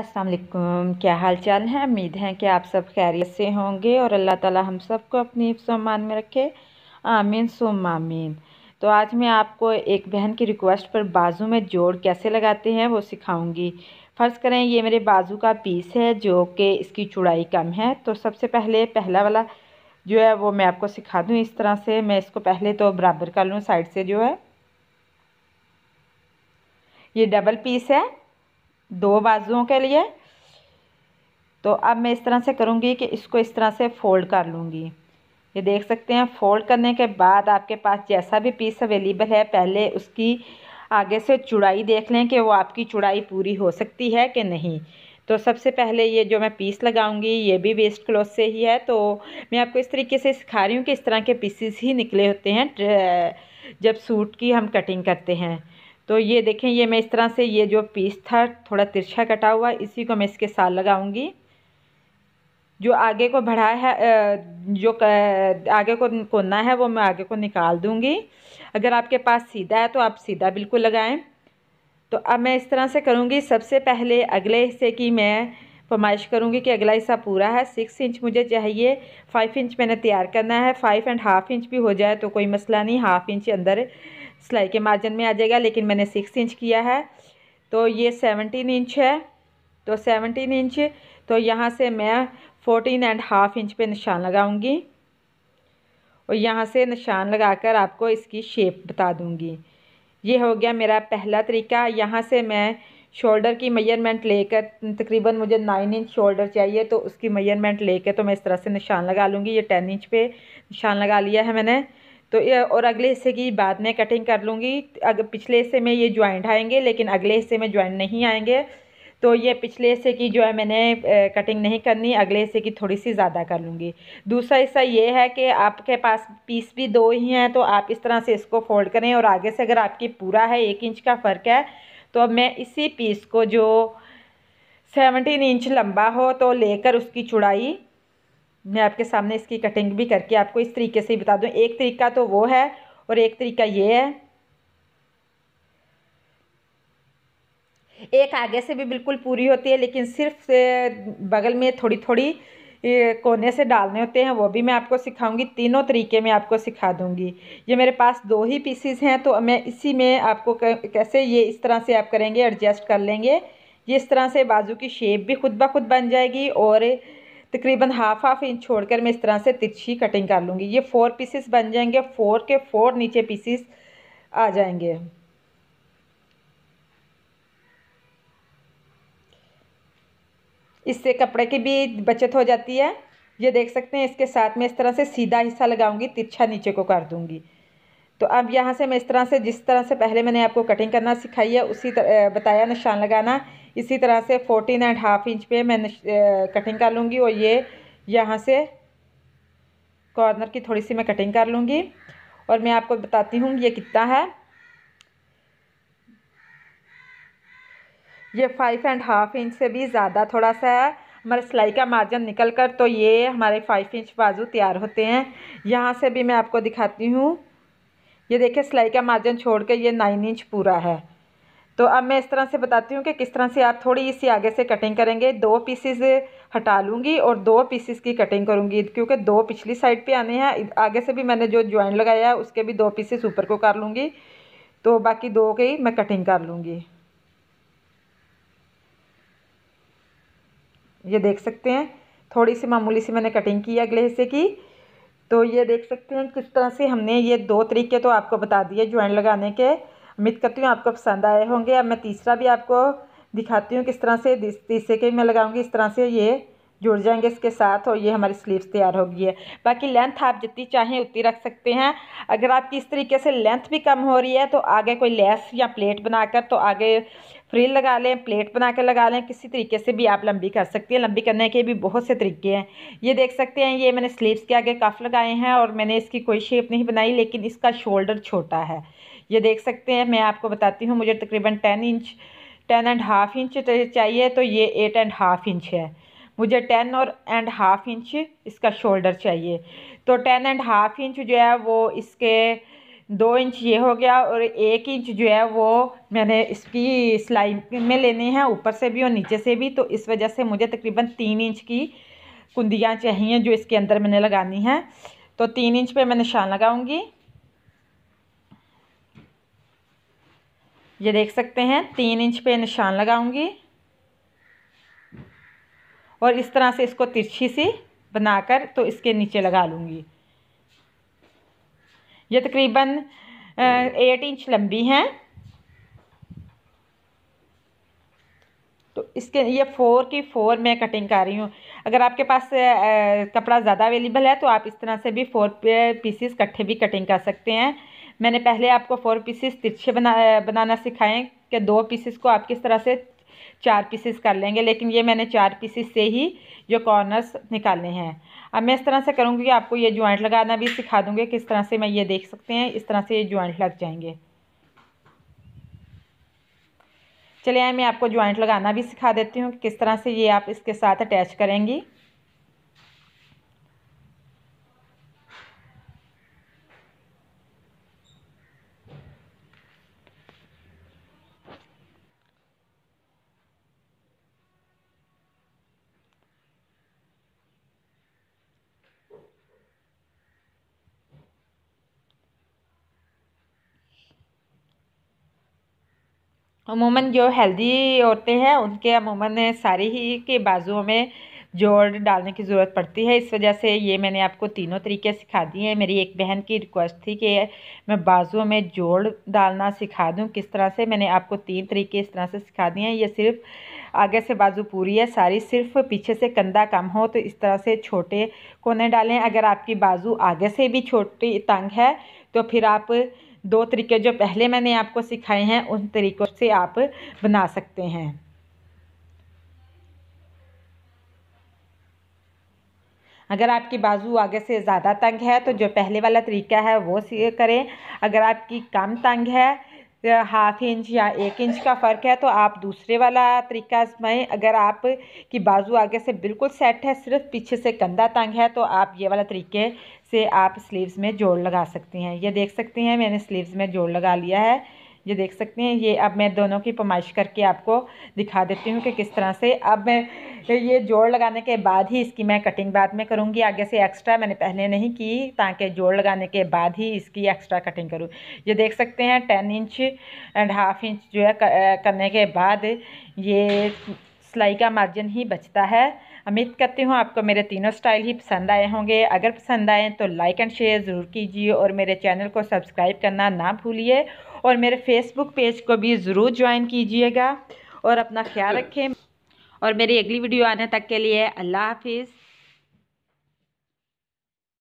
अस्सलाम वालेकुम क्या हाल चाल है उम्मीद है कि आप सब खैरियत से होंगे और अल्लाह ताला हम सबको अपनी सम्मान में रखे आमीन सुम आमीन तो आज मैं आपको एक बहन की रिक्वेस्ट पर बाजू में जोड़ कैसे लगाते हैं वो सिखाऊंगी फ़र्ज़ करें ये मेरे बाजू का पीस है जो कि इसकी चुड़ाई कम है तो सबसे पहले पहला वाला जो है वो मैं आपको सिखा दूँ इस तरह से मैं इसको पहले तो बराबर कर लूँ साइड से जो है ये डबल पीस है दो बाजुओं के लिए तो अब मैं इस तरह से करूँगी कि इसको इस तरह से फ़ोल्ड कर लूँगी ये देख सकते हैं फ़ोल्ड करने के बाद आपके पास जैसा भी पीस अवेलेबल है पहले उसकी आगे से चुड़ाई देख लें कि वो आपकी चुड़ाई पूरी हो सकती है कि नहीं तो सबसे पहले ये जो मैं पीस लगाऊंगी ये भी वेस्ट क्लॉथ से ही है तो मैं आपको इस तरीके से सिखा रही हूँ कि इस तरह के पीसेस ही निकले होते हैं जब सूट की हम कटिंग करते हैं तो ये देखें ये मैं इस तरह से ये जो पीस था थोड़ा तिरछा कटा हुआ इसी को मैं इसके साथ लगाऊंगी जो आगे को बढ़ा है जो आगे को कोना है वो मैं आगे को निकाल दूंगी अगर आपके पास सीधा है तो आप सीधा बिल्कुल लगाएं तो अब मैं इस तरह से करूंगी सबसे पहले अगले हिस्से की मैं फरमाइश करूंगी कि अगला हिस्सा पूरा है सिक्स इंच मुझे चाहिए फाइव इंच मैंने तैयार करना है फाइव एंड हाफ़ इंच भी हो जाए तो कोई मसला नहीं हाफ़ इंच अंदर सिलाई के मार्जिन में आ जाएगा लेकिन मैंने सिक्स इंच किया है तो ये सेवनटीन इंच है तो सेवनटीन इंच तो यहाँ से मैं फोर्टीन एंड हाफ इंच पे निशान लगाऊंगी और यहाँ से निशान लगाकर आपको इसकी शेप बता दूंगी ये हो गया मेरा पहला तरीका यहाँ से मैं शोल्डर की मेजरमेंट लेकर तकरीबन मुझे नाइन इंच शोल्डर चाहिए तो उसकी मेजरमेंट लेकर तो मैं इस तरह से निशान लगा लूँगी ये टेन इंच पे निशान लगा लिया है मैंने तो ये और अगले हिस्से की बाद में कटिंग कर लूँगी अगर पिछले हिस्से में ये ज्वाइंट आएंगे लेकिन अगले हिस्से में ज्वाइंट नहीं आएंगे तो ये पिछले हिस्से की जो है मैंने कटिंग नहीं करनी अगले हिस्से की थोड़ी सी ज़्यादा कर लूँगी दूसरा हिस्सा ये है कि आपके पास पीस भी दो ही हैं तो आप इस तरह से इसको फोल्ड करें और आगे से अगर आपकी पूरा है एक इंच का फ़र्क है तो अब मैं इसी पीस को जो सेवनटीन इंच लंबा हो तो लेकर उसकी चुड़ाई मैं आपके सामने इसकी कटिंग भी करके आपको इस तरीके से ही बता दूँ एक तरीका तो वो है और एक तरीका ये है एक आगे से भी बिल्कुल पूरी होती है लेकिन सिर्फ बगल में थोड़ी थोड़ी कोने से डालने होते हैं वो भी मैं आपको सिखाऊंगी तीनों तरीके में आपको सिखा दूंगी ये मेरे पास दो ही पीसीस हैं तो मैं इसी में आपको कैसे ये इस तरह से आप करेंगे एडजस्ट कर लेंगे ये इस तरह से बाजू की शेप भी खुद ब खुद बन जाएगी और तकरीबन हाफ हाफ इंच छोड़कर मैं इस तरह से तिरछी कटिंग कर लूँगी ये फोर पीसेस बन जाएंगे फोर के फोर नीचे पीसेस आ जाएंगे इससे कपड़े की भी बचत हो जाती है ये देख सकते हैं इसके साथ में इस तरह से सीधा हिस्सा लगाऊंगी तिरछा नीचे को कर दूंगी तो अब यहाँ से मैं इस तरह से जिस तरह से पहले मैंने आपको कटिंग करना सिखाई है उसी तरह बताया निशान लगाना इसी तरह से फोर्टीन एंड हाफ इंच पे मैं कटिंग कर लूँगी और ये यहाँ से कॉर्नर की थोड़ी सी मैं कटिंग कर लूँगी और मैं आपको बताती हूँ ये कितना है ये फाइव एंड हाफ इंच से भी ज़्यादा थोड़ा सा है हमारे सिलाई का मार्जिन निकल कर तो ये हमारे फाइव इंच बाजू तैयार होते हैं यहाँ से भी मैं आपको दिखाती हूँ ये देखिए सिलाई का मार्जिन छोड़ के ये नाइन इंच पूरा है तो अब मैं इस तरह से बताती हूँ कि किस तरह से आप थोड़ी इसी आगे से कटिंग करेंगे दो पीसेज हटा लूँगी और दो पीसेस की कटिंग करूँगी क्योंकि दो पिछली साइड पे आने हैं आगे से भी मैंने जो ज्वाइन लगाया है उसके भी दो पीसेस ऊपर को कर लूँगी तो बाकी दो की मैं कटिंग कर लूँगी ये देख सकते हैं थोड़ी सी मामूली सी मैंने कटिंग की अगले हिस्से की तो ये देख सकते हैं किस तरह से हमने ये दो तरीके तो आपको बता दिए ज्वाइन लगाने के उम्मीद करती हूँ आपको पसंद आए होंगे अब मैं तीसरा भी आपको दिखाती हूँ किस तरह से तीसरे के मैं लगाऊँगी इस तरह से ये जुड़ जाएंगे इसके साथ और ये हमारी स्लीव्स तैयार होगी है बाकी लेंथ आप जितनी चाहें उतनी रख सकते हैं अगर आपकी इस तरीके से लेंथ भी कम हो रही है तो आगे कोई लेस या प्लेट बनाकर तो आगे फ्रिल लगा लें प्लेट बना कर लगा लें किसी तरीके से भी आप लंबी कर सकती हैं लंबी करने के भी बहुत से तरीके हैं ये देख सकते हैं ये मैंने स्लीव्स के आगे कफ लगाए हैं और मैंने इसकी कोई शेप नहीं बनाई लेकिन इसका शोल्डर छोटा है ये देख सकते हैं मैं आपको बताती हूँ मुझे तकरीबन ten inch ten and half inch चाहिए तो ये एट एंड हाफ़ इंच है मुझे टेन और एंड हाफ़ इंच इसका शोल्डर चाहिए तो टेन एंड हाफ़ इंच जो है वो इसके दो इंच ये हो गया और एक इंच जो है वो मैंने इसकी सिलाई में लेनी है ऊपर से भी और नीचे से भी तो इस वजह से मुझे तकरीबन तीन इंच की कुंदियाँ चाहिए जो इसके अंदर मैंने लगानी हैं तो तीन इंच पे मैं निशान लगाऊंगी ये देख सकते हैं तीन इंच पे निशान लगाऊंगी और इस तरह से इसको तिरछी सी बनाकर तो इसके नीचे लगा लूँगी ये तकरीबन एट इंच लंबी हैं तो इसके ये फ़ोर की फ़ोर मैं कटिंग कर रही हूँ अगर आपके पास कपड़ा ज़्यादा अवेलेबल है तो आप इस तरह से भी फ़ोर पीसीस इकट्ठे भी कटिंग कर सकते हैं मैंने पहले आपको फोर पीसेस तिरछे बना बनाना सिखाए कि दो पीसेस को आप किस तरह से चार पीसेस कर लेंगे लेकिन ये मैंने चार पीसेस से ही जो कॉर्नर्स निकालने हैं अब मैं इस तरह से करूँगी कि आपको ये ज्वाइंट लगाना भी सिखा दूँगी किस तरह से मैं ये देख सकते हैं इस तरह से ये ज्वाइंट लग जाएंगे चलिए मैं आपको ज्वाइंट लगाना भी सिखा देती हूँ कि किस तरह से ये आप इसके साथ अटैच करेंगी अमूमन जो हेल्दी औरतें हैं उनके अमूमन सारी ही के बाजुओं में जोड़ डालने की ज़रूरत पड़ती है इस वजह से ये मैंने आपको तीनों तरीके सिखा दिए हैं मेरी एक बहन की रिक्वेस्ट थी कि मैं बाजुओं में जोड़ डालना सिखा दूँ किस तरह से मैंने आपको तीन तरीके इस तरह से सिखा दिए हैं ये सिर्फ आगे से बाजू पूरी है सारी सिर्फ पीछे से कंधा कम हो तो इस तरह से छोटे कोने डालें अगर आपकी बाजू आगे से भी छोटी तंग है तो फिर आप दो तरीके जो पहले मैंने आपको सिखाए हैं उन तरीक़ों से आप बना सकते हैं अगर आपकी बाजू आगे से ज़्यादा तंग है तो जो पहले वाला तरीका है वो करें अगर आपकी कम तंग है हाफ इंच या एक इंच का फ़र्क है तो आप दूसरे वाला तरीका आजमाएं अगर आप की बाजू आगे से बिल्कुल सेट है सिर्फ पीछे से कंधा तंग है तो आप ये वाला तरीके से आप स्लीव्स में जोड़ लगा सकती हैं ये देख सकती हैं मैंने स्लीव्स में जोड़ लगा लिया है ये देख सकते हैं ये अब मैं दोनों की पमाइश करके आपको दिखा देती हूँ कि किस तरह से अब मैं ये जोड़ लगाने के बाद ही इसकी मैं कटिंग बाद में करूँगी आगे से एक्स्ट्रा मैंने पहले नहीं की ताकि जोड़ लगाने के बाद ही इसकी एक्स्ट्रा कटिंग करूँ ये देख सकते हैं ten inch and half inch जो है करने के बाद ये सिलाई का मार्जिन ही बचता है उम्मीद करती हूँ आपको मेरे तीनों स्टाइल ही पसंद आए होंगे अगर पसंद आए तो लाइक एंड शेयर ज़रूर कीजिए और मेरे चैनल को सब्सक्राइब करना ना भूलिए और मेरे फेसबुक पेज को भी ज़रूर ज्वाइन कीजिएगा और अपना ख्याल रखें और मेरी अगली वीडियो आने तक के लिए अल्लाह हाफिज़